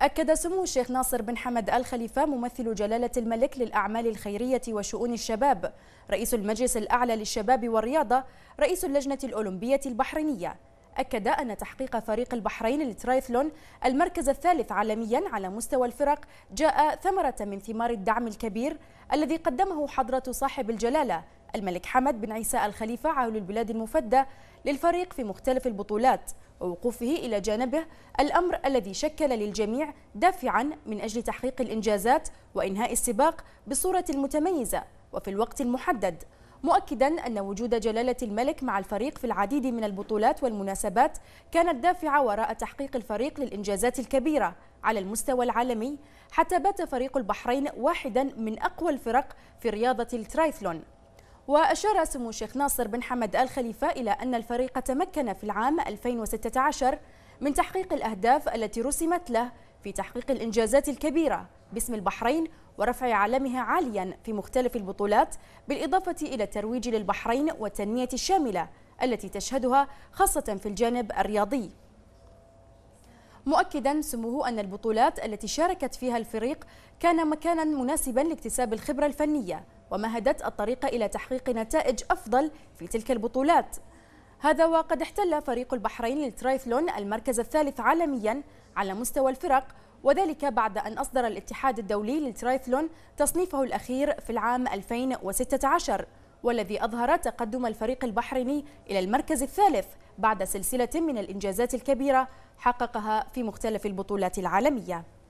أكد سمو الشيخ ناصر بن حمد آل خليفة ممثل جلالة الملك للأعمال الخيرية وشؤون الشباب رئيس المجلس الأعلى للشباب والرياضة رئيس اللجنة الأولمبية البحرينية أكد أن تحقيق فريق البحرين للترايثلون المركز الثالث عالميا على مستوى الفرق جاء ثمرة من ثمار الدعم الكبير الذي قدمه حضرة صاحب الجلالة الملك حمد بن عيسى الخليفة عول البلاد المفدى للفريق في مختلف البطولات ووقوفه إلى جانبه الأمر الذي شكل للجميع دافعا من أجل تحقيق الإنجازات وإنهاء السباق بصورة متميزة وفي الوقت المحدد مؤكدا أن وجود جلالة الملك مع الفريق في العديد من البطولات والمناسبات كانت دافعة وراء تحقيق الفريق للإنجازات الكبيرة على المستوى العالمي حتى بات فريق البحرين واحدا من أقوى الفرق في رياضة الترايثلون وأشار سمو الشيخ ناصر بن حمد آل خليفة إلى أن الفريق تمكن في العام 2016 من تحقيق الأهداف التي رسمت له في تحقيق الإنجازات الكبيرة باسم البحرين ورفع علمها عاليا في مختلف البطولات بالإضافة إلى الترويج للبحرين والتنمية الشاملة التي تشهدها خاصة في الجانب الرياضي مؤكدا سموه أن البطولات التي شاركت فيها الفريق كان مكانا مناسبا لاكتساب الخبرة الفنية ومهدت الطريق إلى تحقيق نتائج أفضل في تلك البطولات هذا وقد احتل فريق البحرين للترايثلون المركز الثالث عالميا على مستوى الفرق وذلك بعد أن أصدر الاتحاد الدولي للترايثلون تصنيفه الأخير في العام 2016 والذي أظهر تقدم الفريق البحريني إلى المركز الثالث بعد سلسلة من الإنجازات الكبيرة حققها في مختلف البطولات العالمية